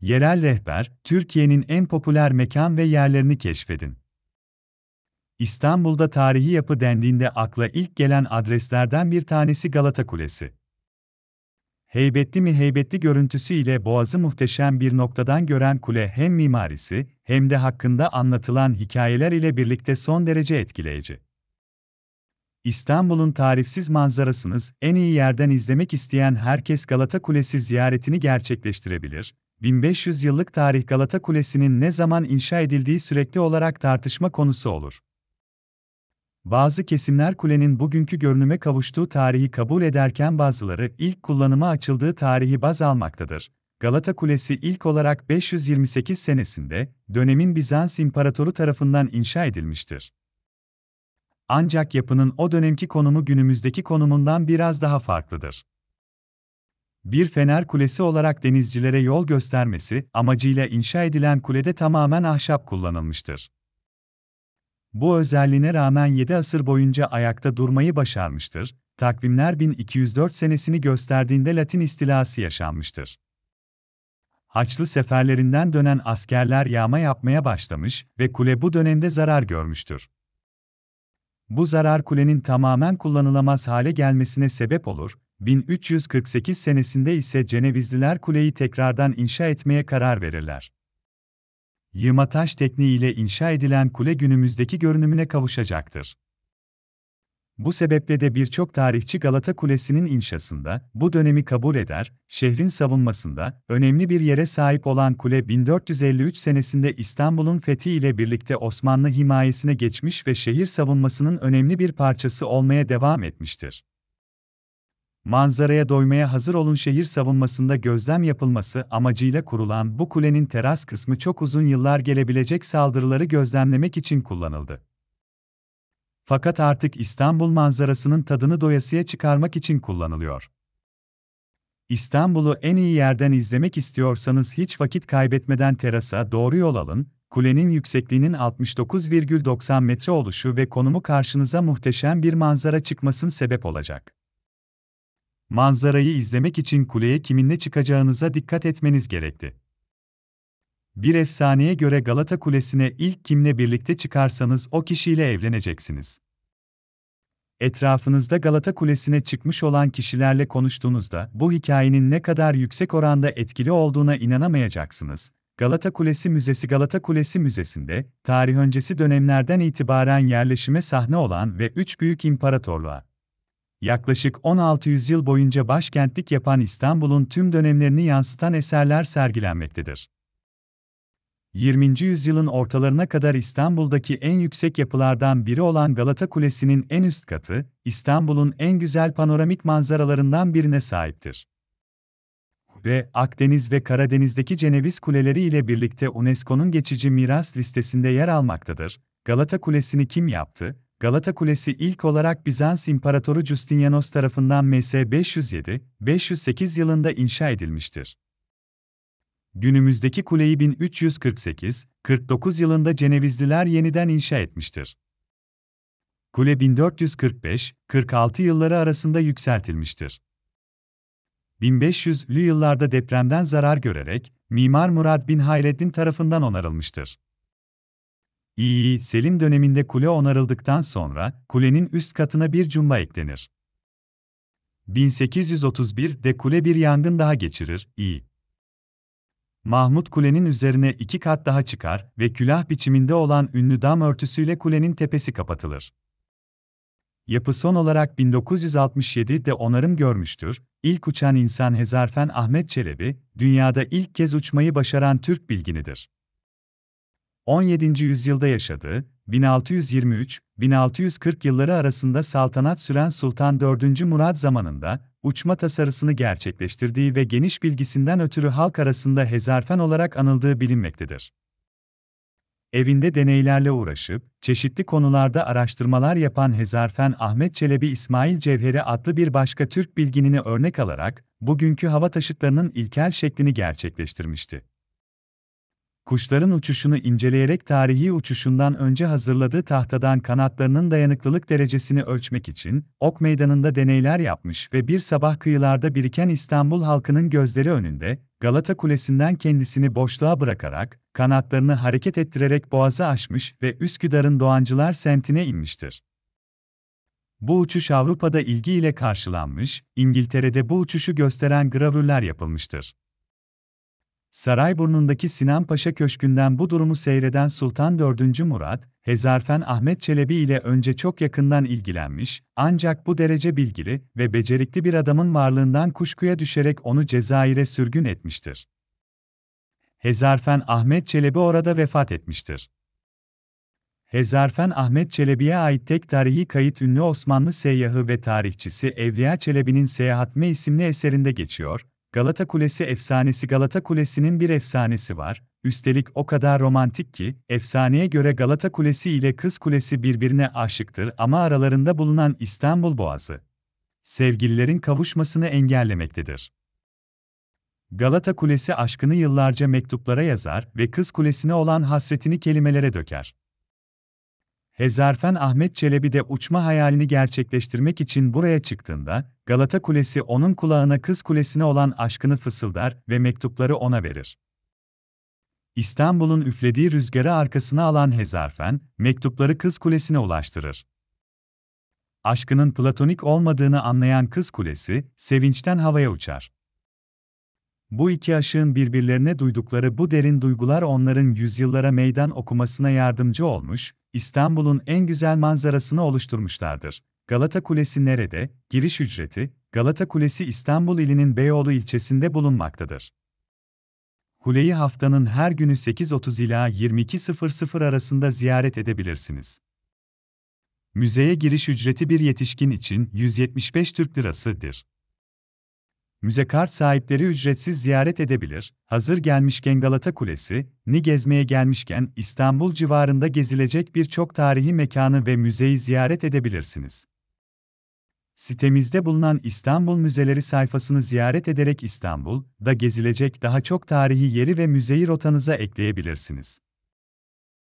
Yerel Rehber, Türkiye'nin en popüler mekan ve yerlerini keşfedin. İstanbul'da tarihi yapı dendiğinde akla ilk gelen adreslerden bir tanesi Galata Kulesi. Heybetli mi heybetli görüntüsüyle boğazı muhteşem bir noktadan gören kule hem mimarisi hem de hakkında anlatılan hikayeler ile birlikte son derece etkileyici. İstanbul'un tarifsiz manzarasınız en iyi yerden izlemek isteyen herkes Galata Kulesi ziyaretini gerçekleştirebilir 1500 yıllık tarih Galata Kulesi'nin ne zaman inşa edildiği sürekli olarak tartışma konusu olur. Bazı kesimler kulenin bugünkü görünüme kavuştuğu tarihi kabul ederken bazıları ilk kullanıma açıldığı tarihi baz almaktadır. Galata Kulesi ilk olarak 528 senesinde dönemin Bizans imparatoru tarafından inşa edilmiştir. Ancak yapının o dönemki konumu günümüzdeki konumundan biraz daha farklıdır bir fener kulesi olarak denizcilere yol göstermesi amacıyla inşa edilen kulede tamamen ahşap kullanılmıştır. Bu özelliğine rağmen 7 asır boyunca ayakta durmayı başarmıştır. Takvimler 1204 senesini gösterdiğinde Latin istilası yaşanmıştır. Haçlı seferlerinden dönen askerler yağma yapmaya başlamış ve kule bu dönemde zarar görmüştür. Bu zarar kulenin tamamen kullanılamaz hale gelmesine sebep olur. 1348 senesinde ise Cenevizliler kuleyi tekrardan inşa etmeye karar verirler. Yığma taş tekniğiyle inşa edilen kule günümüzdeki görünümüne kavuşacaktır. Bu sebeple de birçok tarihçi Galata Kulesi'nin inşasında, bu dönemi kabul eder, şehrin savunmasında, önemli bir yere sahip olan kule 1453 senesinde İstanbul'un fethi ile birlikte Osmanlı himayesine geçmiş ve şehir savunmasının önemli bir parçası olmaya devam etmiştir. Manzaraya doymaya hazır olun şehir savunmasında gözlem yapılması amacıyla kurulan bu kulenin teras kısmı çok uzun yıllar gelebilecek saldırıları gözlemlemek için kullanıldı. Fakat artık İstanbul manzarasının tadını doyasıya çıkarmak için kullanılıyor. İstanbul'u en iyi yerden izlemek istiyorsanız hiç vakit kaybetmeden terasa doğru yol alın. Kulenin yüksekliğinin 69,90 metre oluşu ve konumu karşınıza muhteşem bir manzara çıkmasın sebep olacak. Manzarayı izlemek için kuleye kiminle çıkacağınıza dikkat etmeniz gerekti. Bir efsaneye göre Galata Kulesi'ne ilk kimle birlikte çıkarsanız o kişiyle evleneceksiniz. Etrafınızda Galata Kulesi'ne çıkmış olan kişilerle konuştuğunuzda bu hikayenin ne kadar yüksek oranda etkili olduğuna inanamayacaksınız. Galata Kulesi Müzesi Galata Kulesi Müzesi'nde, tarih öncesi dönemlerden itibaren yerleşime sahne olan ve üç büyük imparatorluğa, yaklaşık 1600 yıl boyunca başkentlik yapan İstanbul'un tüm dönemlerini yansıtan eserler sergilenmektedir. 20. yüzyılın ortalarına kadar İstanbul'daki en yüksek yapılardan biri olan Galata Kulesi'nin en üst katı, İstanbul'un en güzel panoramik manzaralarından birine sahiptir. Ve Akdeniz ve Karadeniz'deki Ceneviz kuleleri ile birlikte UNESCO'nun geçici miras listesinde yer almaktadır. Galata Kulesi'ni kim yaptı? Galata Kulesi ilk olarak Bizans İmparatoru Justinianos tarafından MS 507-508 yılında inşa edilmiştir. Günümüzdeki kuleyi 1348-49 yılında Cenevizliler yeniden inşa etmiştir. Kule 1445-46 yılları arasında yükseltilmiştir. 1500'lü yıllarda depremden zarar görerek Mimar Murad bin Hayreddin tarafından onarılmıştır. İyi, Selim döneminde kule onarıldıktan sonra kulenin üst katına bir cumba eklenir. 1831'de kule bir yangın daha geçirir. İyi. Mahmut kulenin üzerine iki kat daha çıkar ve külah biçiminde olan ünlü dam örtüsüyle kulenin tepesi kapatılır. Yapı son olarak 1967'de onarım görmüştür. İlk uçan insan Hezarfen Ahmet Çelebi, dünyada ilk kez uçmayı başaran Türk bilginidir. 17. yüzyılda yaşadığı, 1623-1640 yılları arasında saltanat süren Sultan 4. Murad zamanında, uçma tasarısını gerçekleştirdiği ve geniş bilgisinden ötürü halk arasında hezarfen olarak anıldığı bilinmektedir. Evinde deneylerle uğraşıp, çeşitli konularda araştırmalar yapan Hezarfen Ahmet Çelebi İsmail Cevheri adlı bir başka Türk bilginini örnek alarak, bugünkü hava taşıtlarının ilkel şeklini gerçekleştirmişti kuşların uçuşunu inceleyerek tarihi uçuşundan önce hazırladığı tahtadan kanatlarının dayanıklılık derecesini ölçmek için Ok Meydanı'nda deneyler yapmış ve bir sabah kıyılarda biriken İstanbul halkının gözleri önünde Galata Kulesi'nden kendisini boşluğa bırakarak kanatlarını hareket ettirerek boğazı aşmış ve Üsküdar'ın Doğancılar semtine inmiştir. Bu uçuş Avrupa'da ilgiyle karşılanmış, İngiltere'de bu uçuşu gösteren gravürler yapılmıştır. Sarayburnu'ndaki Sinan Paşa Köşkü'nden bu durumu seyreden Sultan 4. Murat, Hezarfen Ahmet Çelebi ile önce çok yakından ilgilenmiş, ancak bu derece bilgili ve becerikli bir adamın varlığından kuşkuya düşerek onu Cezayir'e sürgün etmiştir. Hezarfen Ahmet Çelebi orada vefat etmiştir. Hezarfen Ahmet Çelebi'ye ait tek tarihi kayıt ünlü Osmanlı seyyahı ve tarihçisi Evliya Çelebi'nin Seyahatme isimli eserinde geçiyor, Galata Kulesi efsanesi Galata Kulesi'nin bir efsanesi var, üstelik o kadar romantik ki, efsaneye göre Galata Kulesi ile Kız Kulesi birbirine aşıktır ama aralarında bulunan İstanbul Boğazı, sevgililerin kavuşmasını engellemektedir. Galata Kulesi aşkını yıllarca mektuplara yazar ve Kız Kulesi'ne olan hasretini kelimelere döker. Hezarfen Ahmet Çelebi de uçma hayalini gerçekleştirmek için buraya çıktığında, Galata Kulesi onun kulağına kız kulesine olan aşkını fısıldar ve mektupları ona verir. İstanbul'un üflediği rüzgarı arkasına alan Hezarfen, mektupları kız kulesine ulaştırır. Aşkının platonik olmadığını anlayan kız kulesi, sevinçten havaya uçar. Bu iki aşığın birbirlerine duydukları bu derin duygular onların yüzyıllara meydan okumasına yardımcı olmuş, İstanbul'un en güzel manzarasını oluşturmuşlardır. Galata Kulesi nerede? Giriş ücreti, Galata Kulesi İstanbul ilinin Beyoğlu ilçesinde bulunmaktadır. Kuleyi haftanın her günü 8.30 ila 22.00 arasında ziyaret edebilirsiniz. Müzeye giriş ücreti bir yetişkin için 175 Türk Lirası'dır. Müze kart sahipleri ücretsiz ziyaret edebilir, hazır gelmişken Galata Kulesi, ni gezmeye gelmişken İstanbul civarında gezilecek birçok tarihi mekanı ve müzeyi ziyaret edebilirsiniz. Sitemizde bulunan İstanbul Müzeleri sayfasını ziyaret ederek İstanbul'da gezilecek daha çok tarihi yeri ve müzeyi rotanıza ekleyebilirsiniz.